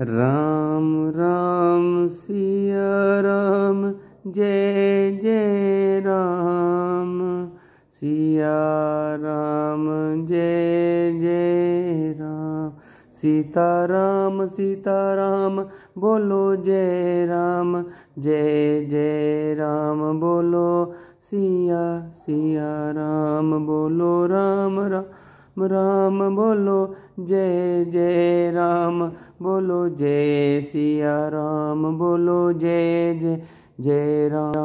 राम राम सिया राम जय जय राम सिया राम जय जय राम सीता राम सीता राम बोलो जय राम जय जय राम बोलो सिया सिया राम बोलो राम राम राम बोलो जय जय राम बोलो जय सिया राम बोलो जय जय जय राम